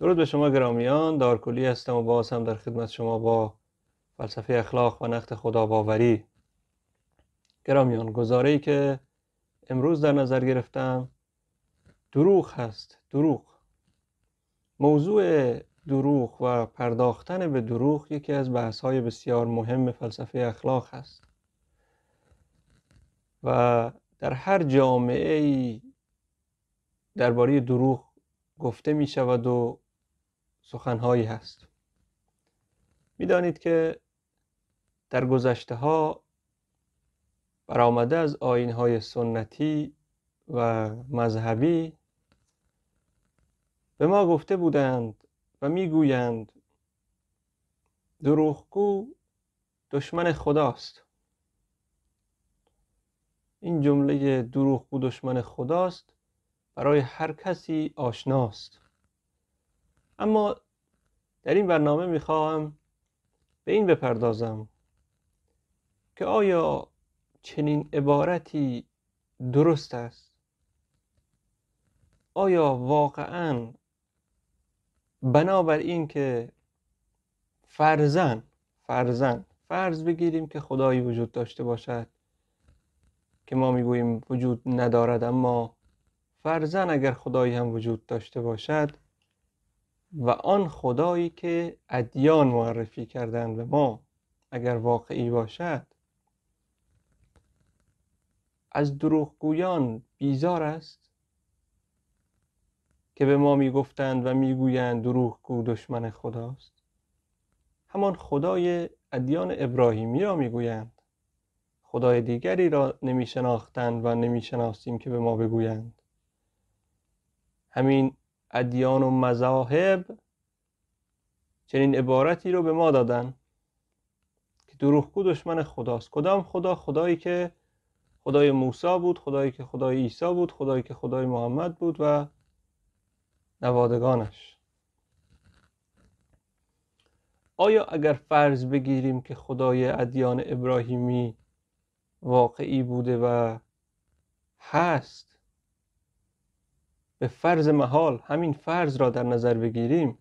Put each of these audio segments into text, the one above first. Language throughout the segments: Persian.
درود به شما گرامیان دارکلی هستم و باز هم در خدمت شما با فلسفه اخلاق و نقد خدا باوری گرامیان گزاره ای که امروز در نظر گرفتم دروغ هست دروغ موضوع دروغ و پرداختن به دروغ یکی از بحث های بسیار مهم فلسفه اخلاق هست و در هر جامعه ای درباره دروغ گفته می شود و سخنهایی هست میدانید که در گذشته ها برآمده از های سنتی و مذهبی به ما گفته بودند و میگویند دروغگو دشمن خداست این جمله دروغگو دشمن خداست برای هر کسی آشناست اما در این برنامه میخواهم به این بپردازم که آیا چنین عبارتی درست است آیا واقعا بنابر این که فرزن فرزن فرض بگیریم که خدایی وجود داشته باشد که ما میگوییم وجود ندارد اما فرزن اگر خدایی هم وجود داشته باشد و آن خدایی که ادیان معرفی کردند به ما اگر واقعی باشد از دروغگویان بیزار است که به ما میگفتند و میگویند دروغگو دشمن خداست همان خدای ادیان ابراهیمی را میگویند خدای دیگری را نمیشناختند و نمیشناسیم که به ما بگویند همین ادیان و مذاهب چنین عبارتی رو به ما دادن که دروغگو دشمن خداست کدام خدا خدایی که خدای موسی بود خدایی که خدای عیسی بود خدایی که خدای محمد بود و نوادگانش آیا اگر فرض بگیریم که خدای ادیان ابراهیمی واقعی بوده و هست به فرض محال همین فرض را در نظر بگیریم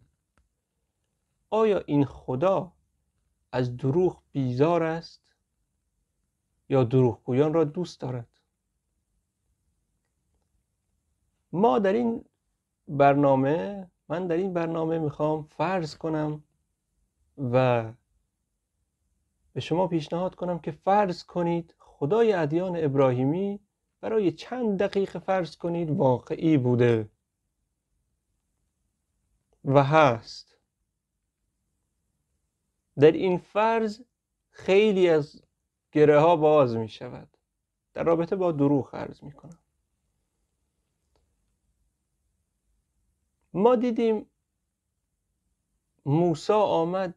آیا این خدا از دروغ بیزار است یا دروغگویان را دوست دارد ما در این برنامه من در این برنامه میخوام فرض کنم و به شما پیشنهاد کنم که فرض کنید خدای ادیان ابراهیمی برای چند دقیقه فرض کنید واقعی بوده و هست در این فرض خیلی از گره ها باز می شود در رابطه با دروغ عرض می کنم ما دیدیم موسا آمد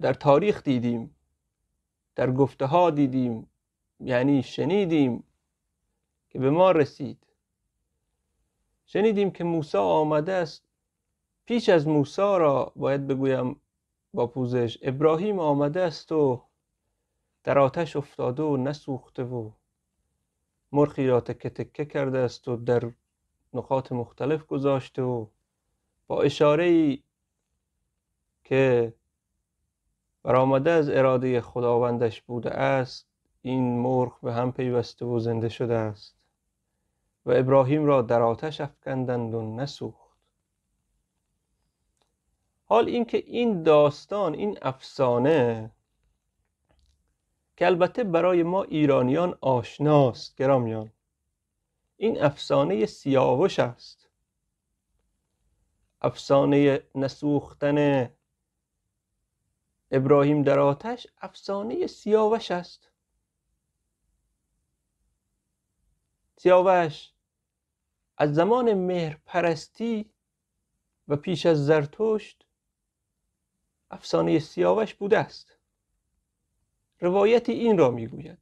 در تاریخ دیدیم در گفته ها دیدیم یعنی شنیدیم که به ما رسید شنیدیم که موسی آمده است پیش از موسی را باید بگویم با پوزش ابراهیم آمده است و در آتش افتاده و نسوخته و مرخی را تکه تکه کرده است و در نقاط مختلف گذاشته و با اشاره ای که برآمده از اراده خداوندش بوده است این مرغ به هم پیوسته و زنده شده است و ابراهیم را در آتش افکندند و نسوخت حال اینکه این داستان این افسانه که البته برای ما ایرانیان آشناست گرامیان این افسانه سیاوش است افسانه نسوختن ابراهیم در آتش افسانه سیاوش است سیاوش از زمان مهر پرستی و پیش از زرتشت افسانه سیاوش بوده است روایت این را میگوید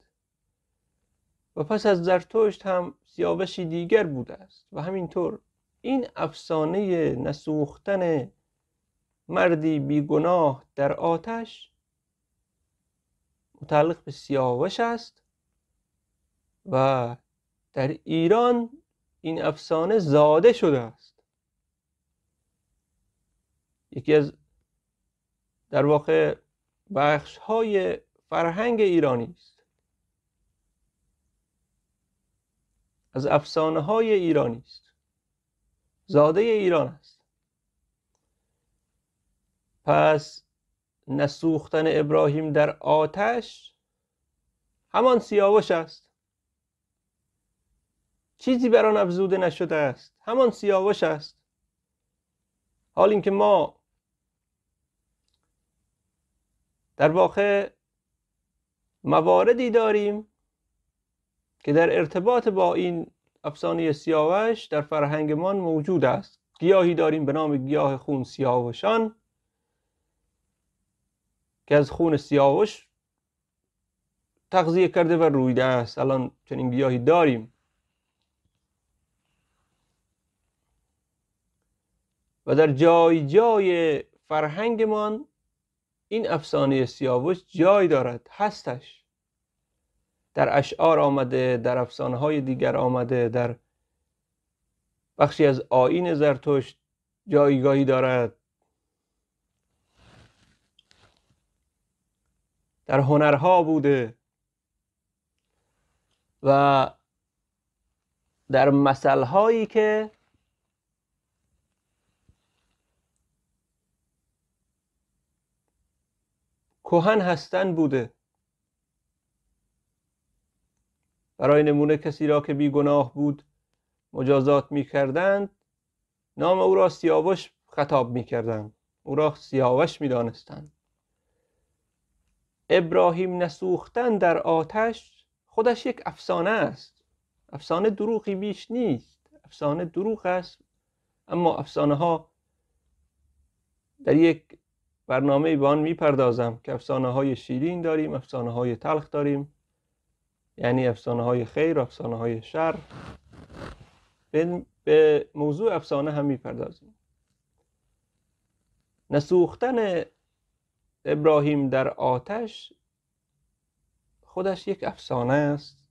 و پس از زرتشت هم سیاوشی دیگر بوده است و همینطور این افسانه نسوختن مردی بیگناه در آتش متعلق به سیاوش است و در ایران این افسانه زاده شده است یکی از در واقع بخش های فرهنگ ایرانی است از افسانه های ایرانی است زاده ایران است پس نسوختن ابراهیم در آتش همان سیاوش است چیزی بر آن افزوده نشده است همان سیاوش است حال اینکه ما در واقع مواردی داریم که در ارتباط با این افسانه سیاوش در فرهنگمان موجود است گیاهی داریم به نام گیاه خون سیاوشان که از خون سیاوش تغذیه کرده و رویده است الان چنین گیاهی داریم و در جای جای فرهنگمان این افسانه سیاوش جای دارد هستش در اشعار آمده در افسانه های دیگر آمده در بخشی از آین زرتشت جایگاهی دارد در هنرها بوده و در هایی که کهن هستن بوده برای نمونه کسی را که بی گناه بود مجازات می کردند نام او را سیاوش خطاب می کردند او را سیاوش می دانستند ابراهیم نسوختن در آتش خودش یک افسانه است افسانه دروغی بیش نیست افسانه دروغ است اما افسانه ها در یک برنامه ای به آن میپردازم که افسانه های شیرین داریم افسانه های تلخ داریم یعنی افسانه های خیر افسانه های شر به موضوع افسانه هم میپردازیم نسوختن ابراهیم در آتش خودش یک افسانه است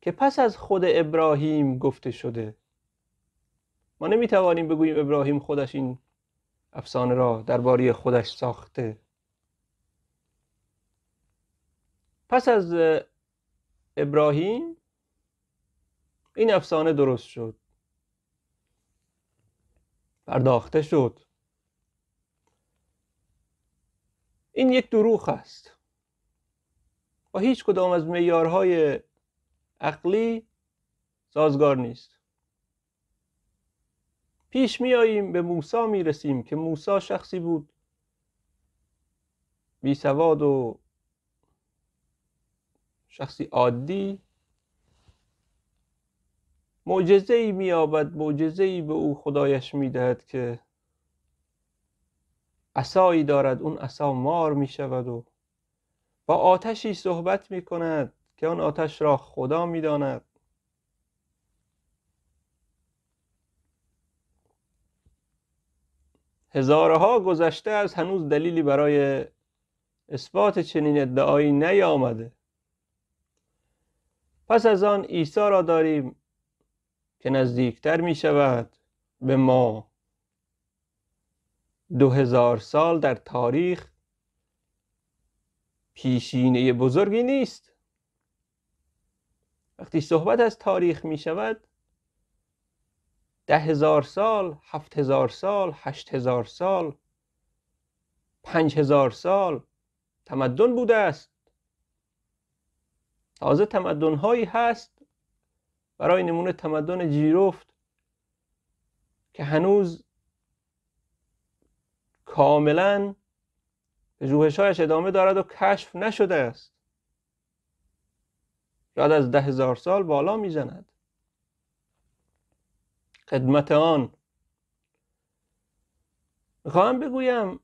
که پس از خود ابراهیم گفته شده ما نمیتوانیم بگوییم ابراهیم خودش این افسانه را درباره خودش ساخته پس از ابراهیم این افسانه درست شد پرداخته شد این یک دروغ است و هیچ کدام از میارهای عقلی سازگار نیست پیش آییم به موسی رسیم که موسی شخصی بود بی سواد و شخصی عادی معجزه ای آبد معجزه ای به او خدایش میدهد که عصایی دارد اون عصا مار می شود و با آتشی صحبت می کند که آن آتش را خدا می داند هزارها گذشته از هنوز دلیلی برای اثبات چنین ادعایی نیامده پس از آن عیسی را داریم که نزدیکتر می شود به ما دو هزار سال در تاریخ پیشینه بزرگی نیست وقتی صحبت از تاریخ می شود ده هزار سال هفت هزار سال هشت هزار سال پنج هزار سال تمدن بوده است تازه تمدن هایی هست برای نمونه تمدن جیرفت که هنوز کاملا جوهش هایش ادامه دارد و کشف نشده است یاد از ده هزار سال بالا میزند خدمت آن میخواهم بگویم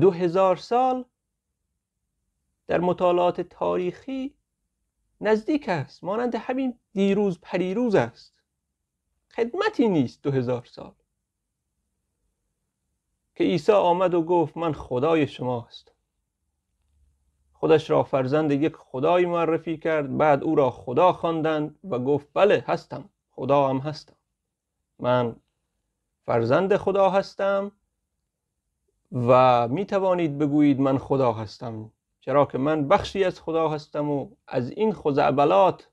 دو هزار سال در مطالعات تاریخی نزدیک است مانند همین دیروز پریروز است خدمتی نیست دو هزار سال که عیسی آمد و گفت من خدای شما شماست خودش را فرزند یک خدای معرفی کرد بعد او را خدا خواندند و گفت بله هستم خدا هم هستم من فرزند خدا هستم و می توانید بگویید من خدا هستم چرا که من بخشی از خدا هستم و از این خزعبلات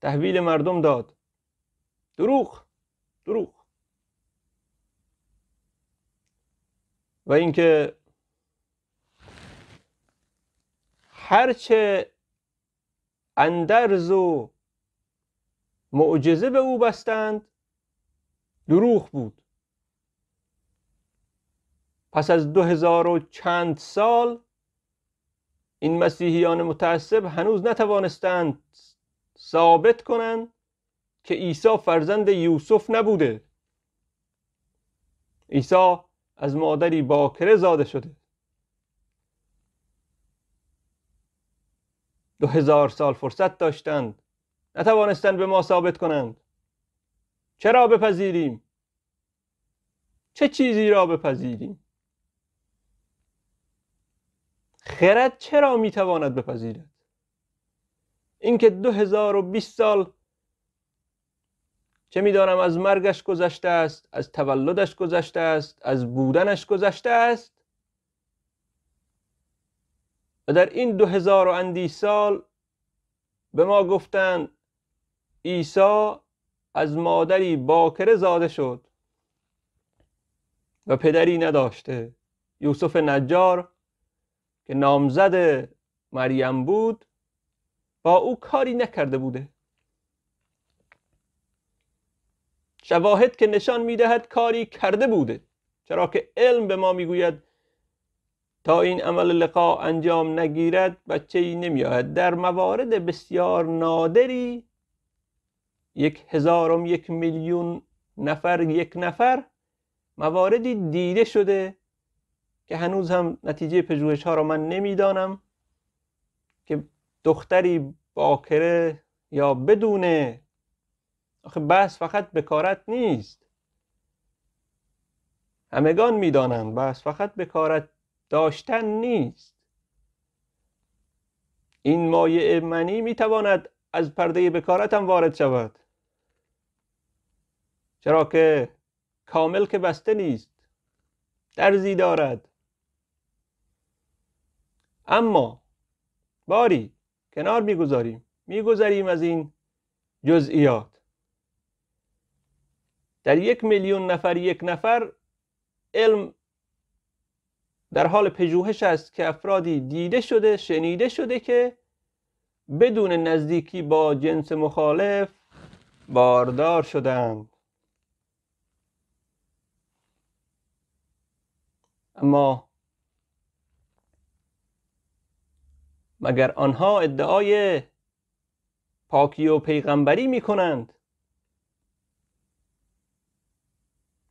تحویل مردم داد دروغ دروغ و اینکه هرچه اندرز و معجزه به او بستند دروغ بود پس از دو هزار و چند سال این مسیحیان متعصب هنوز نتوانستند ثابت کنند که عیسی فرزند یوسف نبوده عیسی از مادری باکره زاده شده دو هزار سال فرصت داشتند نتوانستند به ما ثابت کنند چرا بپذیریم چه چیزی را بپذیریم خرد چرا میتواند بپذیرد اینکه دو هزار و بیست سال چه میدانم از مرگش گذشته است از تولدش گذشته است از بودنش گذشته است و در این دو هزار و اندی سال به ما گفتند عیسی از مادری باکره زاده شد و پدری نداشته یوسف نجار که نامزد مریم بود با او کاری نکرده بوده شواهد که نشان میدهد کاری کرده بوده چرا که علم به ما میگوید تا این عمل لقا انجام نگیرد بچه ای نمی در موارد بسیار نادری یک هزارم یک میلیون نفر یک نفر مواردی دیده شده که هنوز هم نتیجه پژوهش ها را من نمیدانم که دختری باکره یا بدونه آخه بحث فقط بکارت نیست همگان میدانند بحث فقط بکارت داشتن نیست این مایع منی میتواند از پرده بکارت هم وارد شود چرا که کامل که بسته نیست درزی دارد اما باری کنار میگذاریم میگذاریم از این جزئیات در یک میلیون نفر یک نفر علم در حال پژوهش است که افرادی دیده شده شنیده شده که بدون نزدیکی با جنس مخالف باردار شدند اما مگر آنها ادعای پاکی و پیغمبری می کنند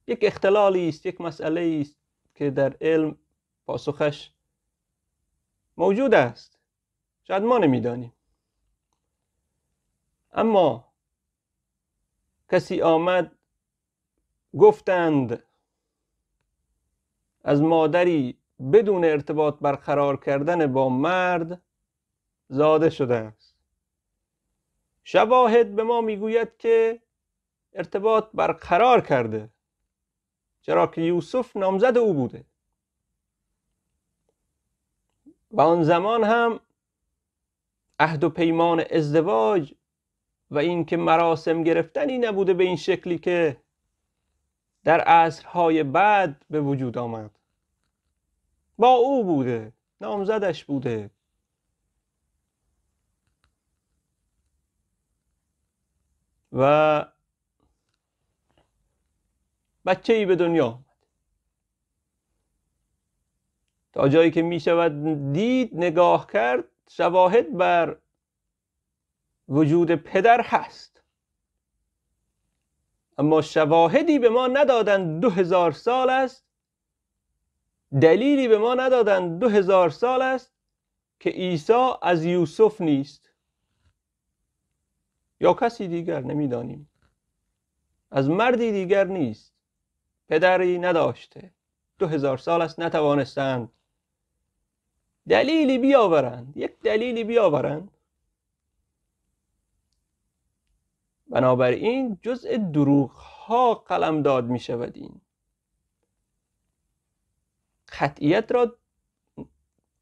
یک اختلالی است یک مسئله است که در علم پاسخش موجود است شاید ما نمیدانیم اما کسی آمد گفتند از مادری بدون ارتباط برقرار کردن با مرد زاده شده است شواهد به ما میگوید که ارتباط برقرار کرده چرا که یوسف نامزد او بوده و آن زمان هم عهد و پیمان ازدواج و اینکه مراسم گرفتنی نبوده به این شکلی که در عصرهای بعد به وجود آمد با او بوده نامزدش بوده و بچه ای به دنیا آمد تا جایی که می شود دید نگاه کرد شواهد بر وجود پدر هست اما شواهدی به ما ندادند دو هزار سال است دلیلی به ما ندادند دو هزار سال است که عیسی از یوسف نیست یا کسی دیگر نمیدانیم از مردی دیگر نیست پدری نداشته دو هزار سال است نتوانستند دلیلی بیاورند یک دلیلی بیاورند بنابراین جزء دروغ ها قلم داد می شود این خطیت را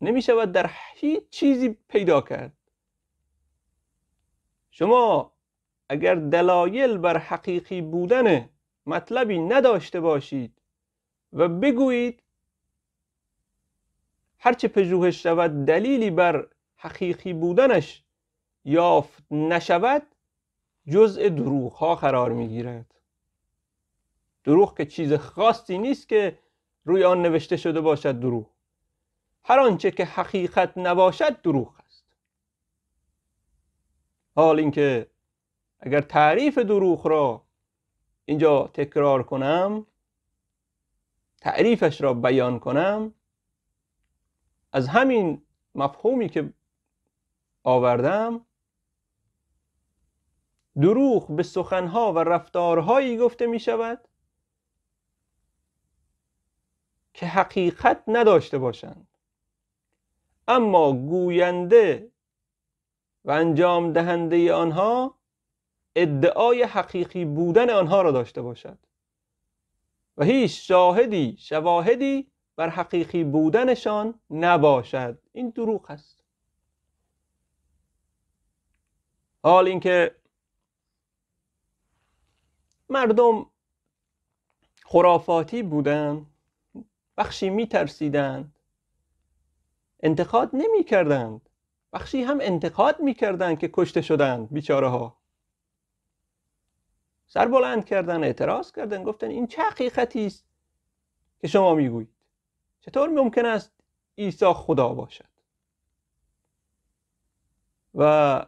نمی شود در هیچ چیزی پیدا کرد شما اگر دلایل بر حقیقی بودن مطلبی نداشته باشید و بگویید هرچه پژوهش شود دلیلی بر حقیقی بودنش یافت نشود جزء دروغ ها قرار می گیرد دروغ که چیز خاصی نیست که روی آن نوشته شده باشد دروغ هر آنچه که حقیقت نباشد دروغ است حال اینکه اگر تعریف دروغ را اینجا تکرار کنم تعریفش را بیان کنم از همین مفهومی که آوردم دروغ به سخنها و رفتارهایی گفته می شود که حقیقت نداشته باشند اما گوینده و انجام دهنده آنها ادعای حقیقی بودن آنها را داشته باشد و هیچ شاهدی شواهدی بر حقیقی بودنشان نباشد این دروغ است حال اینکه مردم خرافاتی بودند بخشی میترسیدند انتقاد نمیکردند بخشی هم انتقاد میکردند که کشته شدند بیچاره ها سر بلند کردن اعتراض کردن گفتن این چه حقیقتی است که شما میگویید چطور ممکن است عیسی خدا باشد و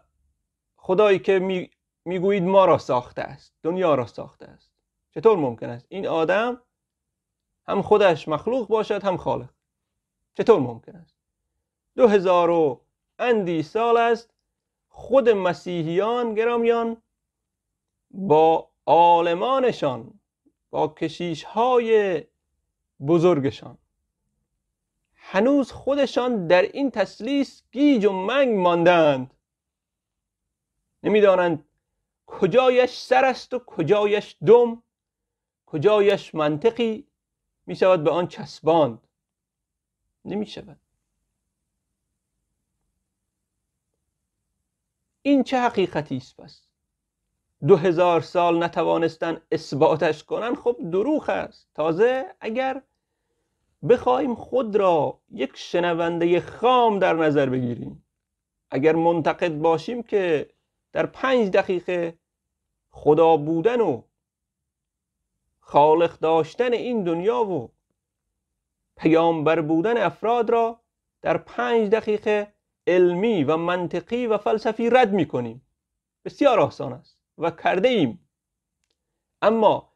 خدایی که می میگویید ما را ساخته است دنیا را ساخته است چطور ممکن است این آدم هم خودش مخلوق باشد هم خالق چطور ممکن است دو هزار و اندی سال است خود مسیحیان گرامیان با عالمانشان با کشیش های بزرگشان هنوز خودشان در این تسلیس گیج و منگ ماندند نمیدانند کجایش سر است و کجایش دم کجایش منطقی می شود به آن چسباند نمی شود این چه حقیقتی است پس دو هزار سال نتوانستن اثباتش کنن خب دروغ است تازه اگر بخوایم خود را یک شنونده خام در نظر بگیریم اگر منتقد باشیم که در پنج دقیقه خدا بودن و خالق داشتن این دنیا و پیامبر بودن افراد را در پنج دقیقه علمی و منطقی و فلسفی رد می کنیم بسیار آسان است و کرده ایم اما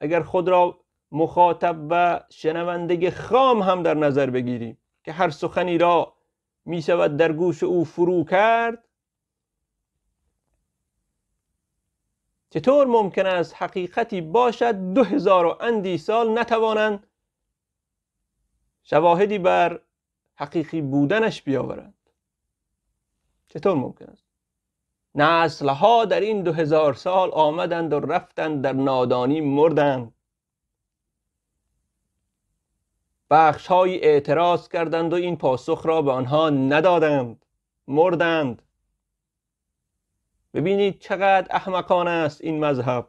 اگر خود را مخاطب و شنونده خام هم در نظر بگیریم که هر سخنی را می شود در گوش او فرو کرد چطور ممکن است حقیقتی باشد دو هزار و اندی سال نتوانند شواهدی بر حقیقی بودنش بیاورند چطور ممکن است نسلها در این دو هزار سال آمدند و رفتند در نادانی مردند بخش های اعتراض کردند و این پاسخ را به آنها ندادند مردند ببینید چقدر احمقانه است این مذهب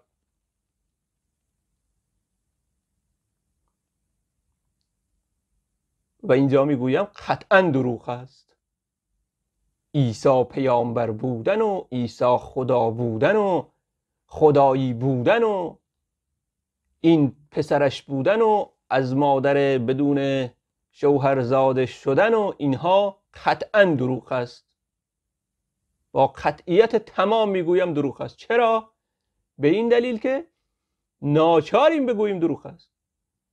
و اینجا میگویم قطعا دروغ است عیسی پیامبر بودن و عیسی خدا بودن و خدایی بودن و این پسرش بودن و از مادر بدون شوهرزاده شدن و اینها قطعا دروغ است با قطعیت تمام میگویم دروغ است چرا به این دلیل که ناچاریم بگوییم دروغ است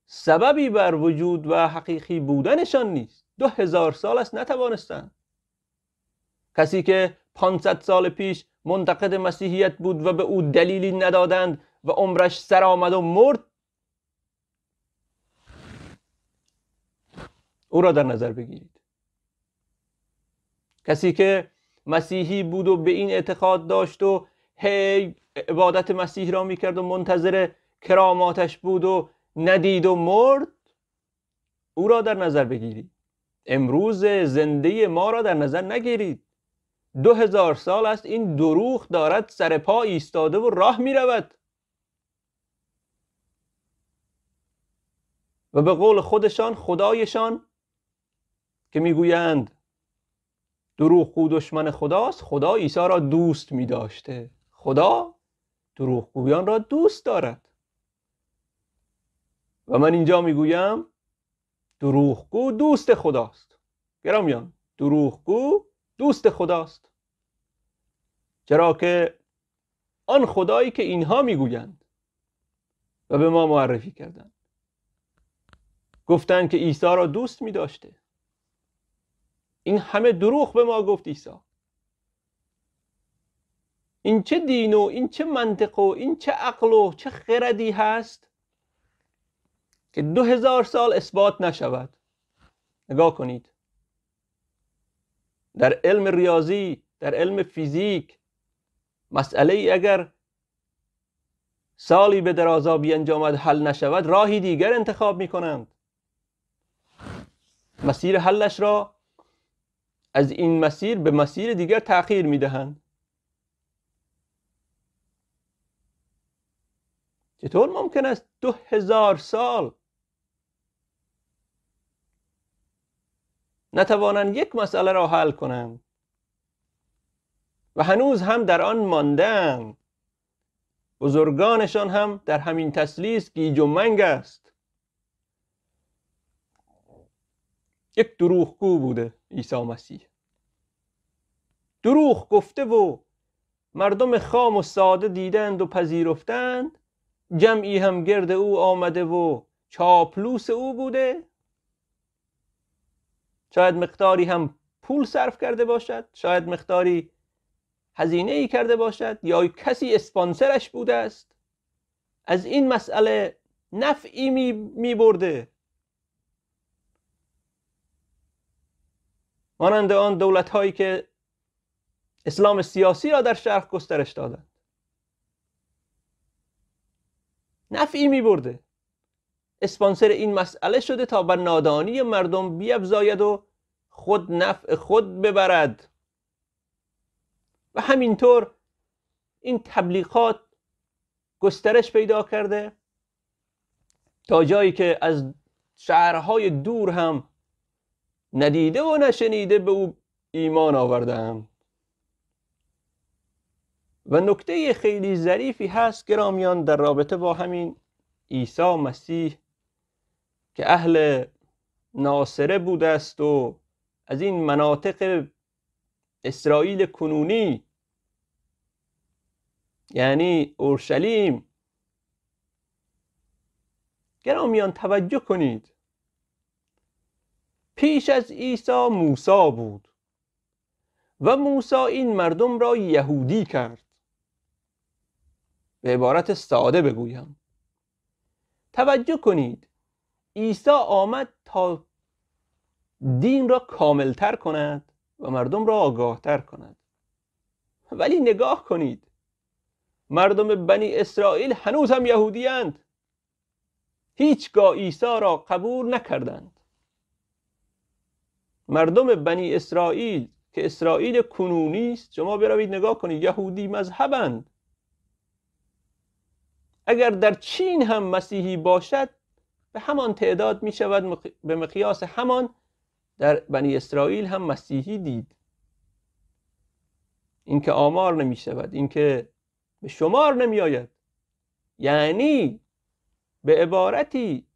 سببی بر وجود و حقیقی بودنشان نیست دو هزار سال است نتوانستند کسی که 500 سال پیش منتقد مسیحیت بود و به او دلیلی ندادند و عمرش سر آمد و مرد او را در نظر بگیرید کسی که مسیحی بود و به این اعتقاد داشت و هی عبادت مسیح را میکرد و منتظر کراماتش بود و ندید و مرد او را در نظر بگیرید امروز زنده ما را در نظر نگیرید دو هزار سال است این دروغ دارد سر پا ایستاده و راه می رود و به قول خودشان خدایشان که میگویند دروغگو دشمن خداست خدا عیسی را دوست می داشته خدا دروغگویان را دوست دارد و من اینجا گویم دروغگو دوست خداست گرامیان دروغگو دوست خداست چرا که آن خدایی که اینها میگویند و به ما معرفی کردند گفتند که عیسی را دوست می داشته این همه دروغ به ما گفت عیسی این چه دین و این چه منطق و این چه عقل و چه خردی هست که دو هزار سال اثبات نشود نگاه کنید در علم ریاضی در علم فیزیک مسئله ای اگر سالی به درازا بیانجامد حل نشود راهی دیگر انتخاب می کنند مسیر حلش را از این مسیر به مسیر دیگر تأخیر دهند. چطور ممکن است دو هزار سال نتوانند یک مسئله را حل کنند و هنوز هم در آن ماندن بزرگانشان هم در همین تسلیس گیج و منگ است یک دروغگو بوده عیسی مسیح دروغ گفته و مردم خام و ساده دیدند و پذیرفتند جمعی هم گرد او آمده و چاپلوس او بوده شاید مقداری هم پول صرف کرده باشد شاید مقداری هزینه ای کرده باشد یا کسی اسپانسرش بوده است از این مسئله نفعی می, می برده مانند آن دولت هایی که اسلام سیاسی را در شرق گسترش دادند نفعی می برده اسپانسر این مسئله شده تا بر نادانی مردم بیفزاید و خود نفع خود ببرد و همینطور این تبلیغات گسترش پیدا کرده تا جایی که از شهرهای دور هم ندیده و نشنیده به او ایمان آوردم و نکته خیلی ظریفی هست گرامیان در رابطه با همین عیسی مسیح که اهل ناصره بوده است و از این مناطق اسرائیل کنونی یعنی اورشلیم گرامیان توجه کنید پیش از عیسی موسی بود و موسی این مردم را یهودی کرد به عبارت ساده بگویم توجه کنید عیسی آمد تا دین را کاملتر کند و مردم را آگاهتر کند ولی نگاه کنید مردم بنی اسرائیل هنوز هم یهودیاند، هیچگاه عیسی را قبول نکردند مردم بنی اسرائیل که اسرائیل کنونی است شما بروید نگاه کنید یهودی مذهبند اگر در چین هم مسیحی باشد به همان تعداد می شود به مقیاس همان در بنی اسرائیل هم مسیحی دید اینکه آمار نمی شود اینکه به شمار نمی آید یعنی به عبارتی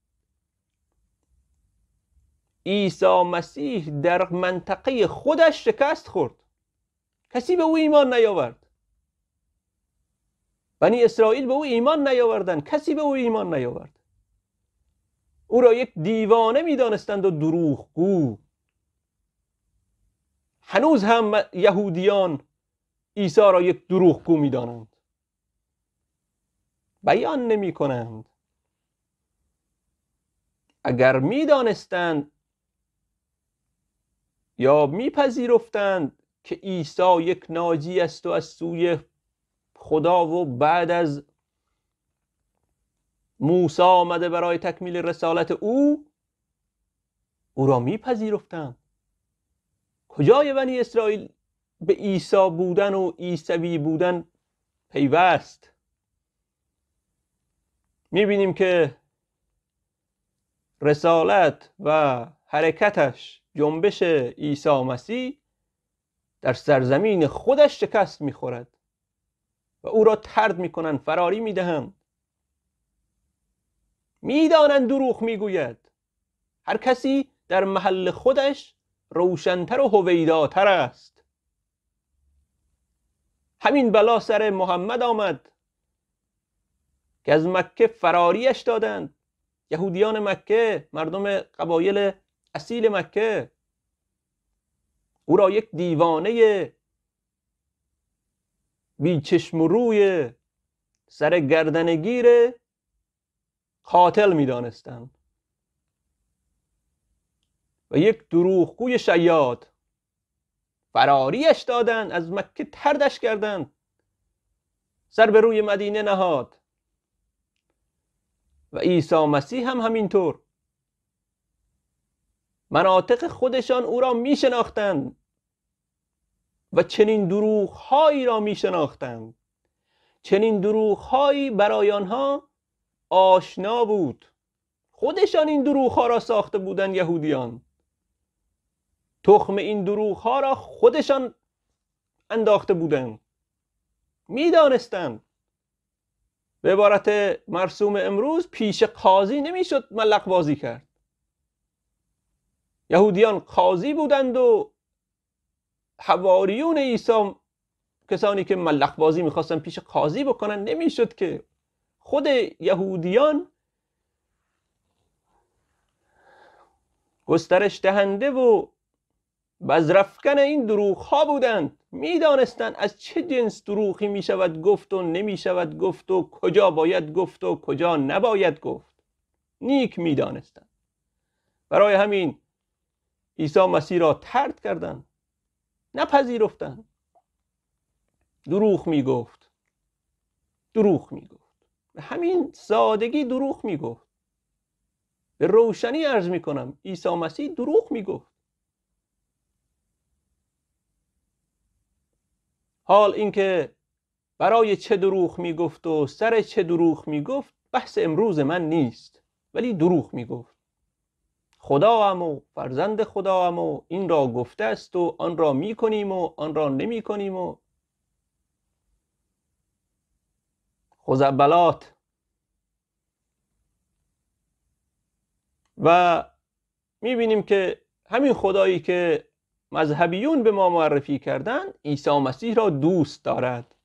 عیسی مسیح در منطقه خودش شکست خورد کسی به او ایمان نیاورد بنی اسرائیل به او ایمان نیاوردند کسی به او ایمان نیاورد او را یک دیوانه میدانستند و دروغگو هنوز هم یهودیان عیسی را یک دروغگو میدانند بیان نمی کنند اگر میدانستند یا میپذیرفتند که عیسی یک ناجی است و از سوی خدا و بعد از موسی آمده برای تکمیل رسالت او او را میپذیرفتند کجای بنی اسرائیل به عیسی بودن و عیسوی بودن پیوست میبینیم که رسالت و حرکتش جنبش عیسی مسیح در سرزمین خودش شکست میخورد و او را ترد میکنند فراری میدهند میدانند دروغ میگوید هر کسی در محل خودش روشنتر و هویداتر است همین بلا سر محمد آمد که از مکه فراریش دادند یهودیان مکه مردم قبایل اصیل مکه او را یک دیوانه بی چشم و روی سر گردنگیر قاتل می دانستند و یک دروغگوی شیاد فراریش دادند از مکه تردش کردند سر به روی مدینه نهاد و عیسی مسیح هم همینطور مناطق خودشان او را می شناختند و چنین دروغ هایی را می شناختند چنین دروغ هایی برای آنها آشنا بود خودشان این دروغ ها را ساخته بودند یهودیان تخم این دروغ ها را خودشان انداخته بودند میدانستند به عبارت مرسوم امروز پیش قاضی نمیشد ملق بازی کرد یهودیان قاضی بودند و حواریون عیسی کسانی که ملخ بازی میخواستن پیش قاضی بکنن نمیشد که خود یهودیان گسترش دهنده و بزرفکن این دروغ ها بودند میدانستند از چه جنس دروغی میشود گفت و نمیشود گفت و کجا باید گفت و کجا نباید گفت نیک میدانستند برای همین عیسی مسیح را ترد کردند نپذیرفتند دروغ میگفت دروغ میگفت به همین سادگی دروغ میگفت به روشنی عرض میکنم عیسی مسیح دروغ گفت. حال اینکه برای چه دروغ گفت و سر چه دروغ گفت بحث امروز من نیست ولی دروغ گفت. هم و فرزند هم و این را گفته است و آن را می کنیم و آن را نمی کنیم و خزبلات و می بینیم که همین خدایی که مذهبیون به ما معرفی کردن عیسی مسیح را دوست دارد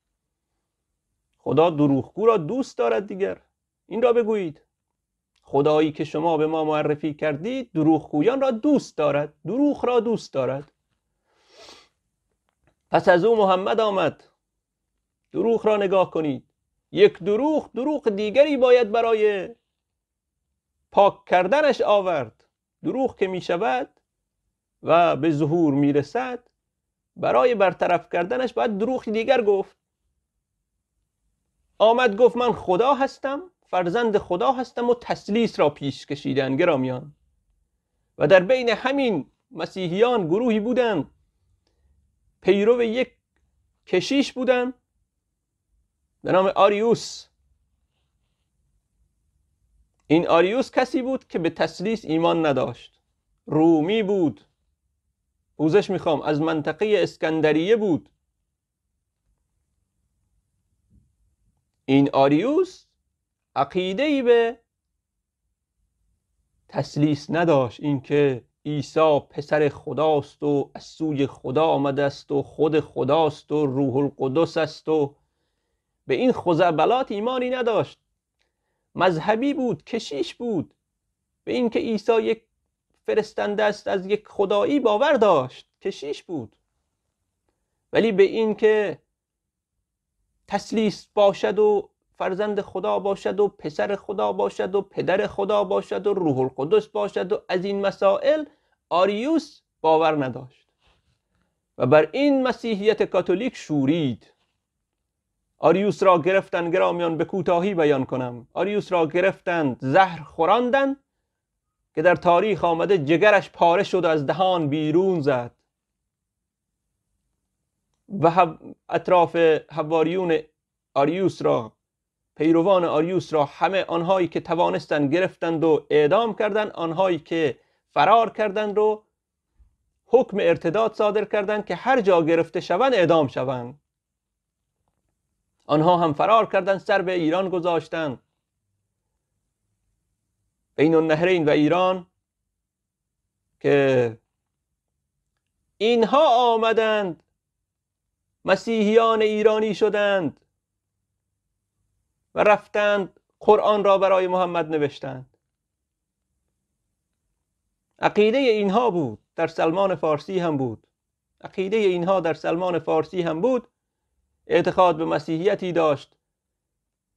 خدا دروغگو را دوست دارد دیگر این را بگویید خدایی که شما به ما معرفی کردید دروغگویان را دوست دارد دروغ را دوست دارد پس از او محمد آمد دروغ را نگاه کنید یک دروغ دروغ دیگری باید برای پاک کردنش آورد دروغ که می شود و به ظهور می رسد برای برطرف کردنش باید دروغ دیگر گفت آمد گفت من خدا هستم فرزند خدا هستم و تسلیس را پیش کشیدن گرامیان و در بین همین مسیحیان گروهی بودند پیرو یک کشیش بودن. به نام آریوس این آریوس کسی بود که به تسلیس ایمان نداشت رومی بود پوزش میخوام از منطقه اسکندریه بود این آریوس عقیده ای به تسلیس نداشت اینکه عیسی پسر خداست و از سوی خدا آمده است و خود خداست و روح القدس است و به این خزعبلات ایمانی نداشت مذهبی بود کشیش بود به اینکه عیسی یک فرستنده است از یک خدایی باور داشت کشیش بود ولی به اینکه تسلیس باشد و فرزند خدا باشد و پسر خدا باشد و پدر خدا باشد و روح القدس باشد و از این مسائل آریوس باور نداشت و بر این مسیحیت کاتولیک شورید آریوس را گرفتند گرامیان به کوتاهی بیان کنم آریوس را گرفتند زهر خوراندند که در تاریخ آمده جگرش پاره شد و از دهان بیرون زد و اطراف حواریون آریوس را پیروان آریوس را همه آنهایی که توانستند گرفتند و اعدام کردند آنهایی که فرار کردند رو حکم ارتداد صادر کردند که هر جا گرفته شوند اعدام شوند آنها هم فرار کردند سر به ایران گذاشتند بین النهرین و ایران که اینها آمدند مسیحیان ایرانی شدند و رفتند قرآن را برای محمد نوشتند عقیده اینها بود در سلمان فارسی هم بود عقیده اینها در سلمان فارسی هم بود اعتقاد به مسیحیتی داشت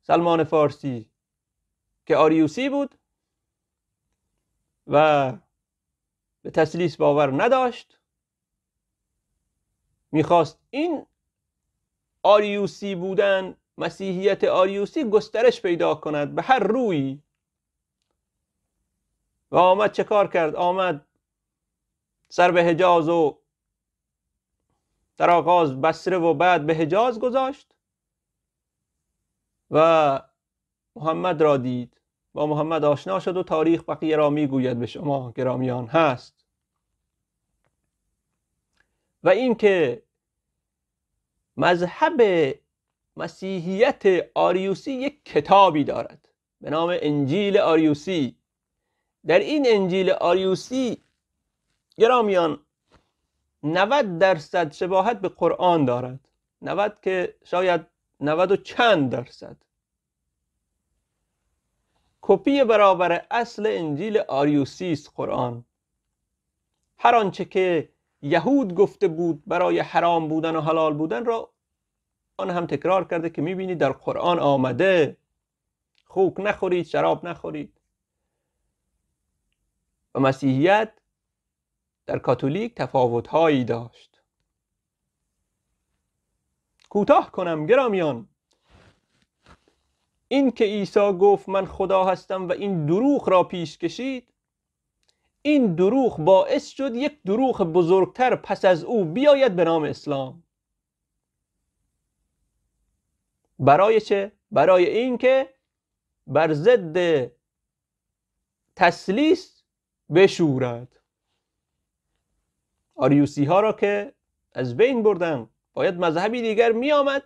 سلمان فارسی که آریوسی بود و به تسلیس باور نداشت میخواست این آریوسی بودن مسیحیت آریوسی گسترش پیدا کند به هر روی و آمد چه کار کرد آمد سر به حجاز و در آغاز بسره و بعد به حجاز گذاشت و محمد را دید با محمد آشنا شد و تاریخ بقیه را میگوید به شما گرامیان هست و اینکه مذهب مسیحیت آریوسی یک کتابی دارد به نام انجیل آریوسی در این انجیل آریوسی گرامیان 90 درصد شباهت به قرآن دارد 90 که شاید 90 و چند درصد کپی برابر اصل انجیل آریوسی است قرآن هر آنچه که یهود گفته بود برای حرام بودن و حلال بودن را آن هم تکرار کرده که میبینید در قرآن آمده خوک نخورید شراب نخورید و مسیحیت در کاتولیک تفاوتهایی داشت کوتاه کنم گرامیان این که عیسی گفت من خدا هستم و این دروغ را پیش کشید این دروغ باعث شد یک دروغ بزرگتر پس از او بیاید به نام اسلام برای چه؟ برای اینکه بر ضد تسلیس بشورد آریوسی ها را که از بین بردن باید مذهبی دیگر می آمد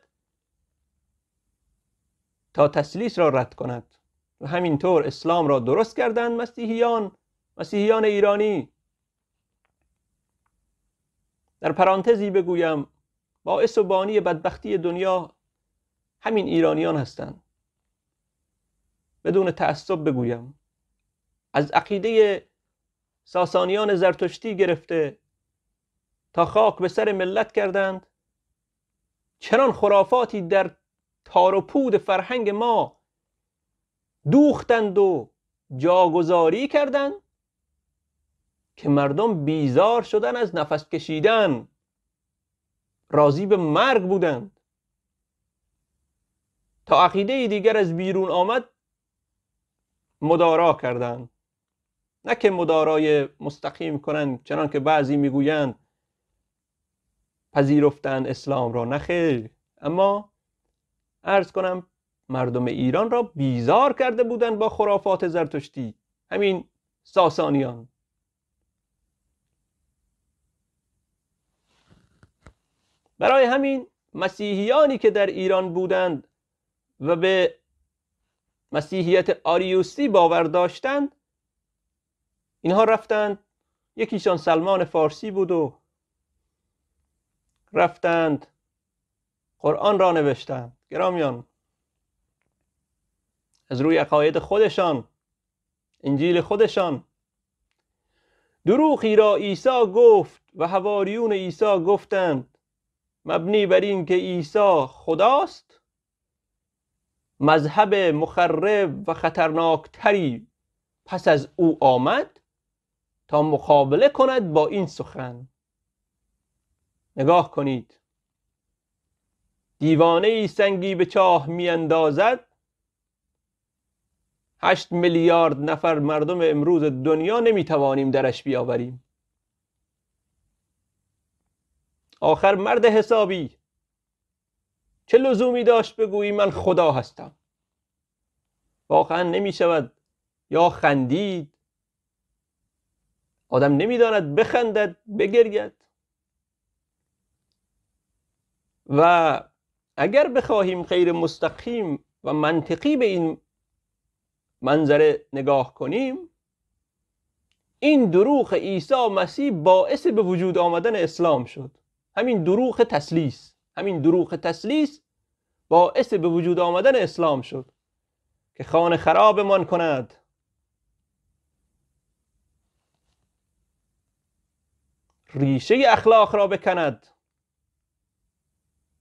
تا تسلیس را رد کند و همینطور اسلام را درست کردند مسیحیان مسیحیان ایرانی در پرانتزی بگویم باعث و بانی بدبختی دنیا همین ایرانیان هستند بدون تعصب بگویم از عقیده ساسانیان زرتشتی گرفته تا خاک به سر ملت کردند چنان خرافاتی در تار و پود فرهنگ ما دوختند و جاگذاری کردند که مردم بیزار شدن از نفس کشیدن راضی به مرگ بودند تا عقیده دیگر از بیرون آمد مدارا کردند نه که مدارای مستقیم کنند چنان که بعضی میگویند پذیرفتن اسلام را نخیر اما ارز کنم مردم ایران را بیزار کرده بودند با خرافات زرتشتی همین ساسانیان برای همین مسیحیانی که در ایران بودند و به مسیحیت آریوسی باور داشتند اینها رفتند یکیشان سلمان فارسی بود و رفتند قرآن را نوشتند گرامیان از روی عقاید خودشان انجیل خودشان دروغی را عیسی گفت و حواریون عیسی گفتند مبنی بر این که عیسی خداست مذهب مخرب و خطرناک تری پس از او آمد تا مقابله کند با این سخن نگاه کنید دیوانه ای سنگی به چاه اندازد هشت میلیارد نفر مردم امروز دنیا نمی توانیم درش بیاوریم آخر مرد حسابی چه لزومی داشت بگویی من خدا هستم واقعا نمی شود یا خندید آدم نمیداند بخندد بگرید و اگر بخواهیم غیر مستقیم و منطقی به این منظره نگاه کنیم این دروغ عیسی مسیح باعث به وجود آمدن اسلام شد همین دروغ تسلیس همین دروغ تسلیس باعث به وجود آمدن اسلام شد که خانه خرابمان کند ریشه اخلاق را بکند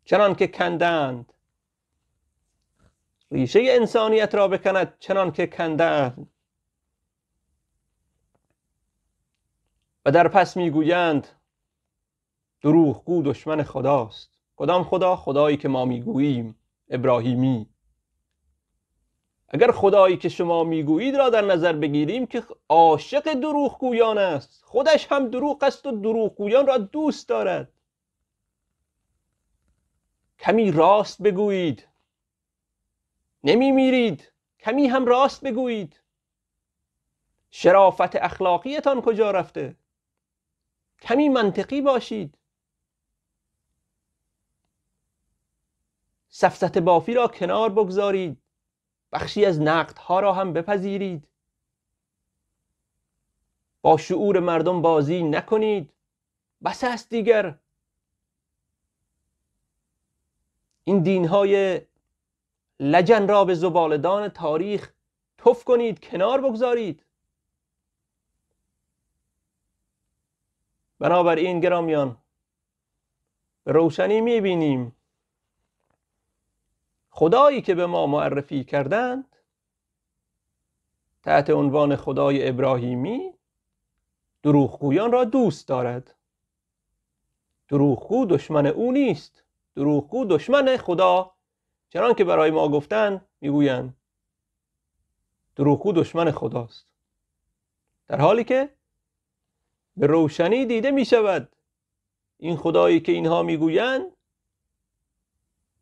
چنان که کندند ریشه انسانیت را بکند چنان که کندند و در پس میگویند دروغگو دشمن خداست کدام خدا خدایی که ما میگوییم ابراهیمی اگر خدایی که شما میگویید را در نظر بگیریم که عاشق دروغگویان است خودش هم دروغ است و دروغگویان را دوست دارد کمی راست بگویید نمی میرید کمی هم راست بگویید شرافت اخلاقیتان کجا رفته کمی منطقی باشید سفست بافی را کنار بگذارید بخشی از نقد ها را هم بپذیرید با شعور مردم بازی نکنید بس است دیگر این دینهای لجن را به زبالدان تاریخ تف کنید کنار بگذارید بنابراین گرامیان روشنی میبینیم خدایی که به ما معرفی کردند تحت عنوان خدای ابراهیمی دروغگویان را دوست دارد دروغگو دشمن او نیست دروغگو دشمن خدا چرا که برای ما گفتن میگویند دروغگو دشمن خداست در حالی که به روشنی دیده میشود این خدایی که اینها میگویند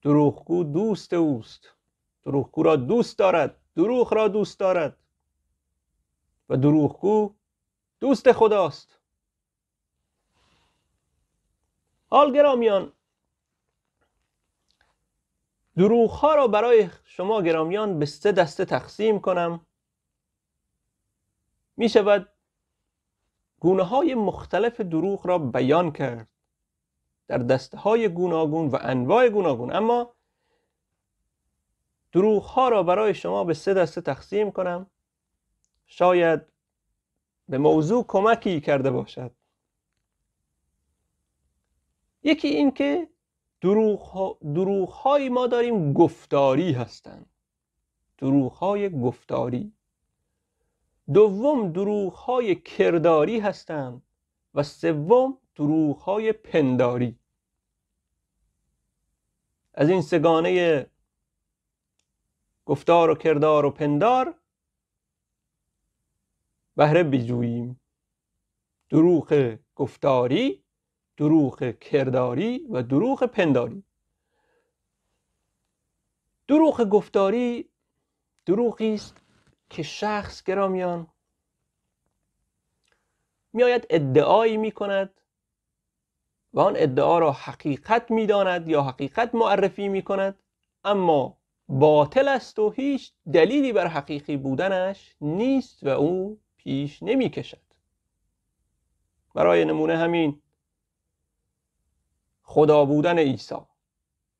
دروغگو دوست اوست دروغگو را دوست دارد دروغ را دوست دارد و دروغگو دوست خداست حال گرامیان دروغ ها را برای شما گرامیان به سه دسته تقسیم کنم می شود گونه های مختلف دروغ را بیان کرد در های گوناگون و انواع گوناگون اما دروغ ها را برای شما به سه دسته تقسیم کنم شاید به موضوع کمکی کرده باشد یکی این که های ما داریم گفتاری هستند دروغ های گفتاری دوم دروغ های کرداری هستند و سوم دروغ های پنداری از این سگانه گفتار و کردار و پندار بهره بجوییم دروغ گفتاری دروغ کرداری و دروغ پنداری دروغ گفتاری دروغی است که شخص گرامیان میآید ادعایی می کند و آن ادعا را حقیقت میداند یا حقیقت معرفی می کند اما باطل است و هیچ دلیلی بر حقیقی بودنش نیست و او پیش نمی کشد برای نمونه همین خدا بودن عیسی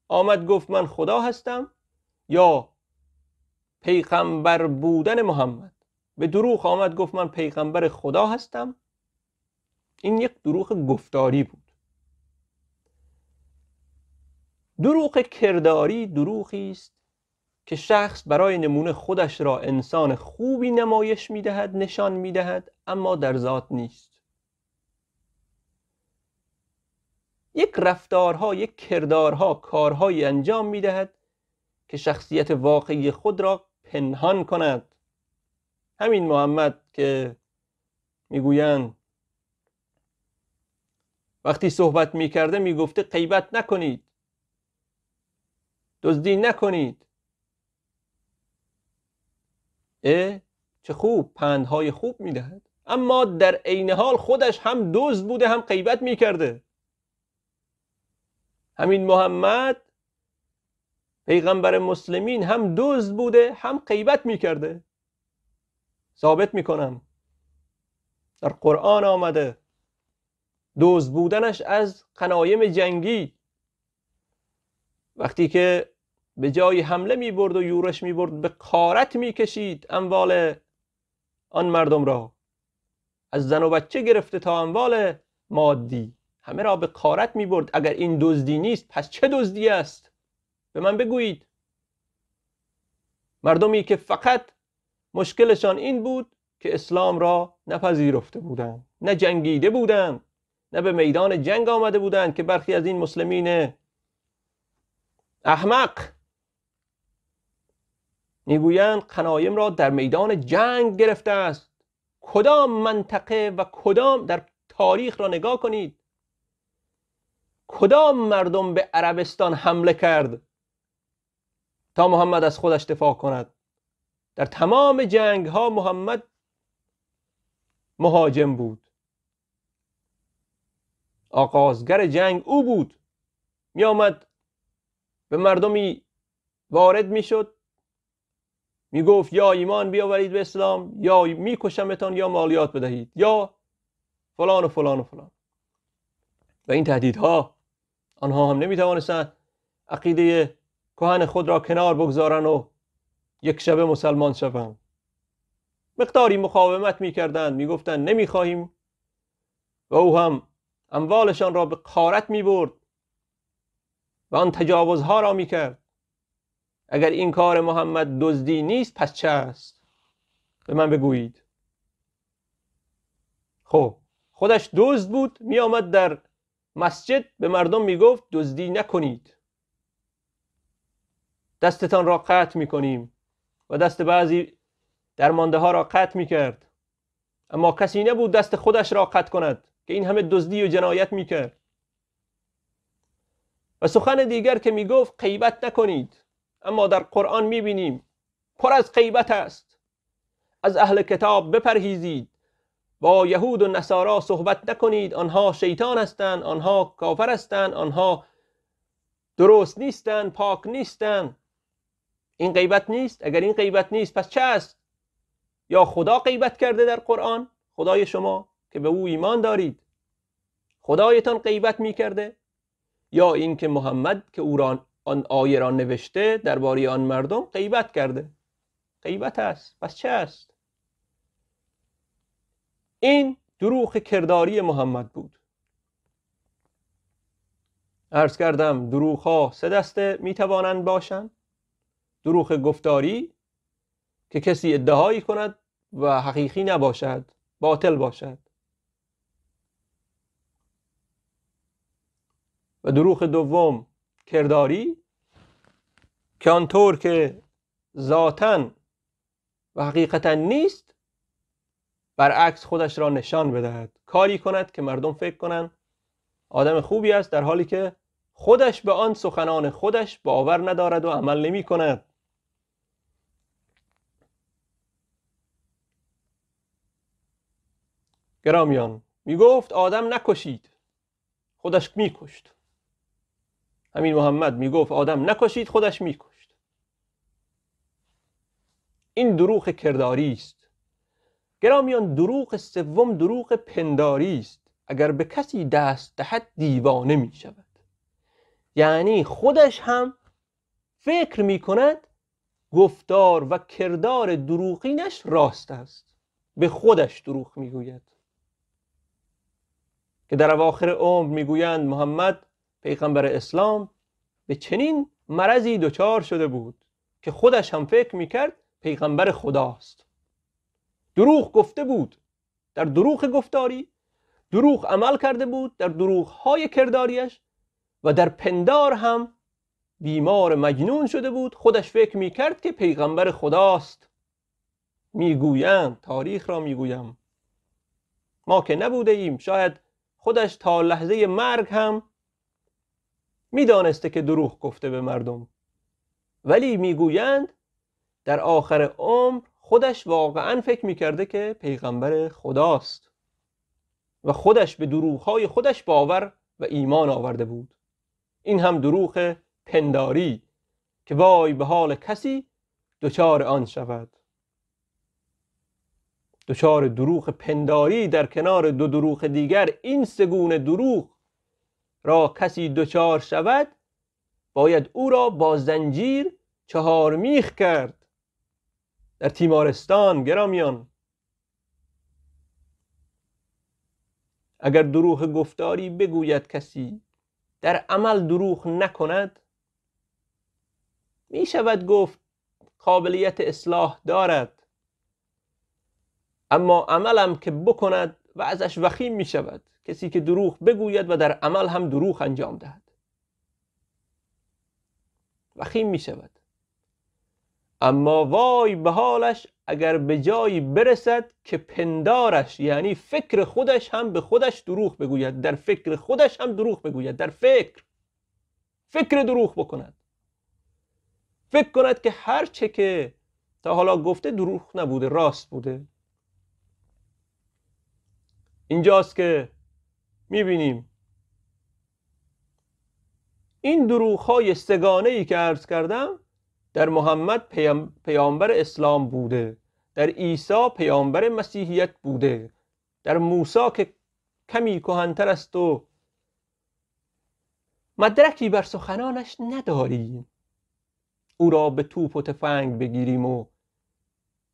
آمد گفت من خدا هستم یا پیغمبر بودن محمد به دروغ آمد گفت من پیغمبر خدا هستم این یک دروغ گفتاری بود دروغ کرداری دروغی است که شخص برای نمونه خودش را انسان خوبی نمایش میدهد نشان میدهد اما در ذات نیست یک رفتارها یک کردارها کارهایی انجام میدهد که شخصیت واقعی خود را پنهان کند همین محمد که میگویند وقتی صحبت میکرده میگفته قیبت نکنید دزدی نکنید اه چه خوب پندهای خوب میدهد اما در عین حال خودش هم دزد بوده هم غیبت میکرده همین محمد پیغمبر مسلمین هم دزد بوده هم غیبت میکرده ثابت میکنم در قرآن آمده دزد بودنش از قنایم جنگی وقتی که به جای حمله می برد و یورش می برد به قارت می کشید اموال آن مردم را از زن و بچه گرفته تا اموال مادی همه را به قارت می برد اگر این دزدی نیست پس چه دزدی است به من بگویید مردمی که فقط مشکلشان این بود که اسلام را نپذیرفته بودند نه جنگیده بودند نه به میدان جنگ آمده بودند که برخی از این مسلمین احمق میگویند قنایم را در میدان جنگ گرفته است کدام منطقه و کدام در تاریخ را نگاه کنید کدام مردم به عربستان حمله کرد تا محمد از خودش دفاع کند در تمام جنگ ها محمد مهاجم بود آغازگر جنگ او بود می آمد به مردمی وارد میشد میگفت یا ایمان بیاورید به اسلام یا میکشمتان یا مالیات بدهید یا فلان و فلان و فلان و این تهدیدها آنها هم نمیتوانستند عقیده کهن خود را کنار بگذارن و یک شبه مسلمان شوند مقداری مقاومت میکردند میگفتند نمیخواهیم و او هم اموالشان را به قارت میبرد و آن تجاوزها را می کرد اگر این کار محمد دزدی نیست پس چه است به من بگویید خب خودش دزد بود می در مسجد به مردم می گفت دزدی نکنید دستتان را قطع می و دست بعضی درمانده ها را قطع می کرد اما کسی نبود دست خودش را قطع کند که این همه دزدی و جنایت می کرد و سخن دیگر که میگفت قیبت نکنید اما در قرآن میبینیم پر از غیبت است از اهل کتاب بپرهیزید با یهود و نصارا صحبت نکنید آنها شیطان هستند آنها کافر هستند آنها درست نیستند پاک نیستند این غیبت نیست اگر این غیبت نیست پس چه است یا خدا غیبت کرده در قرآن خدای شما که به او ایمان دارید خدایتان غیبت میکرده یا اینکه محمد که او را آن آیه را نوشته درباره آن مردم غیبت کرده غیبت است پس چه است این دروغ کرداری محمد بود عرض کردم دروغ ها سه دسته می توانند باشند دروغ گفتاری که کسی ادعایی کند و حقیقی نباشد باطل باشد و دروغ دوم کرداری که آنطور که ذاتا و حقیقتا نیست برعکس خودش را نشان بدهد کاری کند که مردم فکر کنند آدم خوبی است در حالی که خودش به آن سخنان خودش باور ندارد و عمل نمی کند گرامیان می گفت آدم نکشید خودش میکشت امین محمد میگفت آدم نکشید خودش میکشت این دروغ کرداری است گرامیان دروغ سوم دروغ پنداری است اگر به کسی دست دهد دیوانه می شود یعنی خودش هم فکر می کند گفتار و کردار دروغینش راست است به خودش دروغ میگوید که در اواخر عمر میگویند محمد پیغمبر اسلام به چنین مرضی دچار شده بود که خودش هم فکر میکرد پیغمبر خداست دروغ گفته بود در دروغ گفتاری دروغ عمل کرده بود در دروغ های کرداریش و در پندار هم بیمار مجنون شده بود خودش فکر میکرد که پیغمبر خداست میگویم تاریخ را میگویم ما که نبوده ایم شاید خودش تا لحظه مرگ هم میدانسته که دروغ گفته به مردم ولی میگویند در آخر عمر خودش واقعا فکر میکرده که پیغمبر خداست و خودش به دروغهای خودش باور و ایمان آورده بود این هم دروغ پنداری که وای به حال کسی دچار آن شود دچار دروغ پنداری در کنار دو دروغ دیگر این سگونه دروغ را کسی دچار شود باید او را با زنجیر چهار میخ کرد در تیمارستان گرامیان اگر دروغ گفتاری بگوید کسی در عمل دروغ نکند می شود گفت قابلیت اصلاح دارد اما عملم که بکند و ازش وخیم می شود کسی که دروغ بگوید و در عمل هم دروغ انجام دهد و خیم می شود اما وای به حالش اگر به جایی برسد که پندارش یعنی فکر خودش هم به خودش دروغ بگوید در فکر خودش هم دروغ بگوید در فکر فکر دروغ بکند فکر کند که هر چه که تا حالا گفته دروغ نبوده راست بوده اینجاست که میبینیم این های سگانه ای که عرض کردم در محمد پیامبر اسلام بوده در عیسی پیامبر مسیحیت بوده در موسا که کمی کهانتر است و مدرکی بر سخنانش نداریم او را به توپ و تفنگ بگیریم و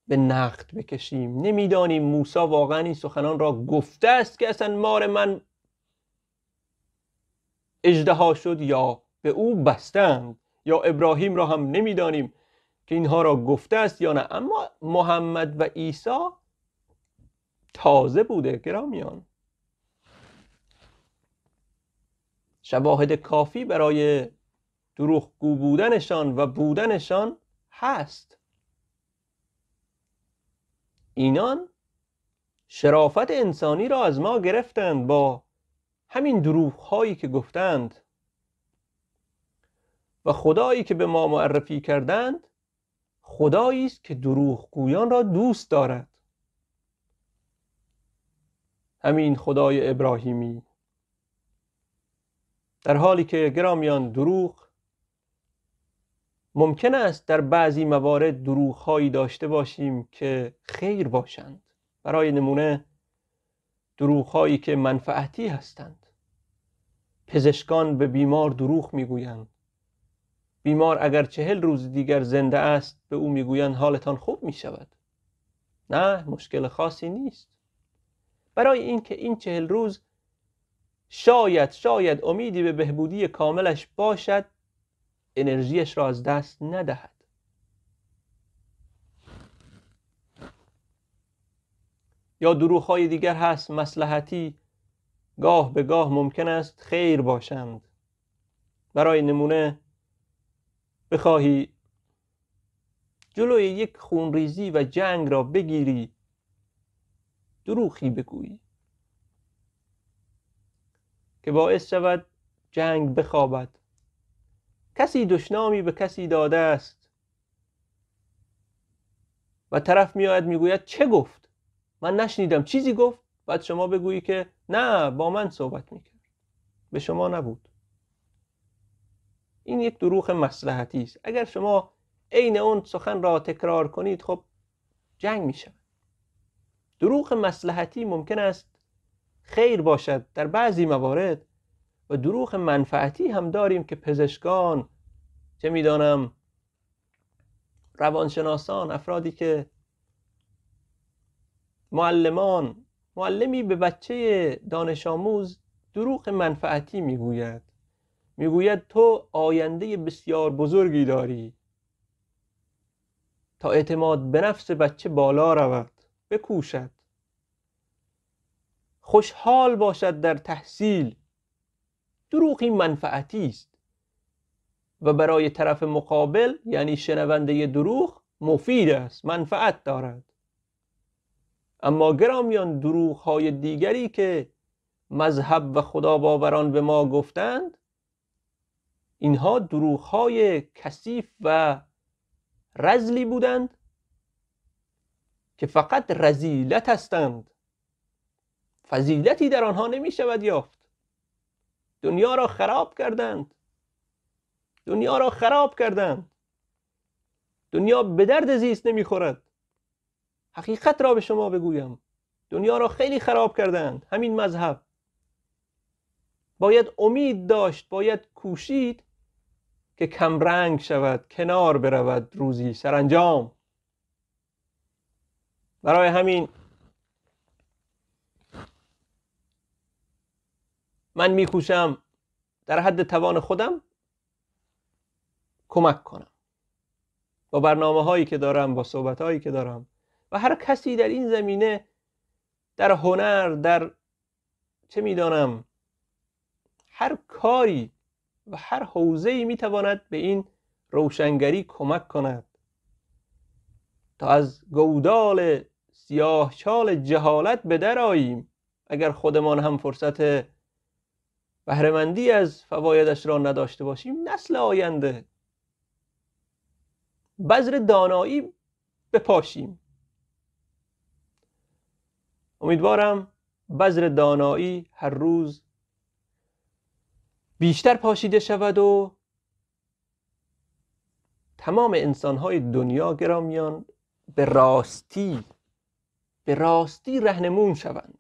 به نقد بکشیم نمیدانیم موسی واقعا این سخنان را گفته است که اصلا مار من اجدها شد یا به او بستند یا ابراهیم را هم نمیدانیم که اینها را گفته است یا نه اما محمد و عیسی تازه بوده گرامیان شواهد کافی برای دروغگو بودنشان و بودنشان هست اینان شرافت انسانی را از ما گرفتند با همین دروغ هایی که گفتند و خدایی که به ما معرفی کردند خدایی است که دروغ را دوست دارد همین خدای ابراهیمی در حالی که گرامیان دروغ ممکن است در بعضی موارد دروغ هایی داشته باشیم که خیر باشند برای نمونه دروغ هایی که منفعتی هستند پزشکان به بیمار دروغ میگویند بیمار اگر چهل روز دیگر زنده است به او میگویند حالتان خوب می شود نه مشکل خاصی نیست برای اینکه این چهل روز شاید شاید امیدی به بهبودی کاملش باشد انرژیش را از دست ندهد یا دروغ های دیگر هست مسلحتی گاه به گاه ممکن است خیر باشند برای نمونه بخواهی جلوی یک خونریزی و جنگ را بگیری دروخی بگویی که باعث شود جنگ بخوابد کسی دشنامی به کسی داده است و طرف میآید میگوید چه گفت من نشنیدم چیزی گفت بعد شما بگویی که نه با من صحبت میکرد به شما نبود این یک دروغ مسلحتی است اگر شما عین اون سخن را تکرار کنید خب جنگ میشه دروغ مسلحتی ممکن است خیر باشد در بعضی موارد و دروغ منفعتی هم داریم که پزشکان چه میدانم روانشناسان افرادی که معلمان معلمی به بچه دانش آموز دروغ منفعتی میگوید میگوید تو آینده بسیار بزرگی داری تا اعتماد به نفس بچه بالا رود بکوشد خوشحال باشد در تحصیل دروغی منفعتی است و برای طرف مقابل یعنی شنونده دروغ مفید است منفعت دارد اما گرامیان دروغ های دیگری که مذهب و خدا باوران به ما گفتند اینها دروغ های کثیف و رزلی بودند که فقط رزیلت هستند فضیلتی در آنها نمی شود یافت دنیا را خراب کردند دنیا را خراب کردند دنیا به درد زیست خورد حقیقت را به شما بگویم دنیا را خیلی خراب کردند همین مذهب باید امید داشت باید کوشید که کمرنگ شود کنار برود روزی سرانجام برای همین من میکوشم در حد توان خودم کمک کنم با برنامه هایی که دارم با صحبت هایی که دارم و هر کسی در این زمینه در هنر در چه میدانم هر کاری و هر حوزه ای میتواند به این روشنگری کمک کند تا از گودال سیاهچال جهالت به آییم اگر خودمان هم فرصت بهرهمندی از فوایدش را نداشته باشیم نسل آینده بذر دانایی بپاشیم امیدوارم بذر دانایی هر روز بیشتر پاشیده شود و تمام انسانهای دنیا گرامیان به راستی به راستی رهنمون شوند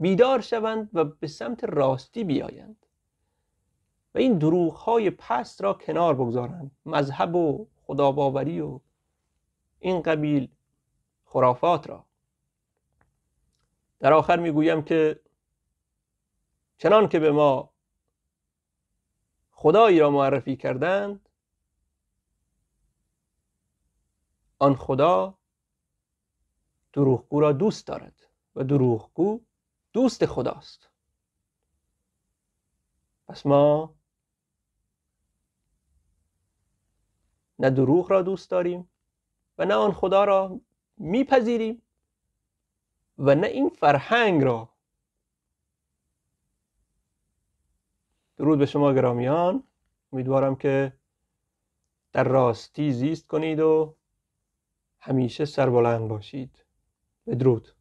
بیدار شوند و به سمت راستی بیایند و این دروغ های پست را کنار بگذارند مذهب و خداباوری و این قبیل خرافات را در آخر میگویم که چنان که به ما خدایی را معرفی کردند آن خدا دروغگو را دوست دارد و دروغگو دوست خداست پس ما نه دروغ را دوست داریم و نه آن خدا را میپذیریم و نه این فرهنگ را درود به شما گرامیان امیدوارم که در راستی زیست کنید و همیشه سربلند باشید بدرود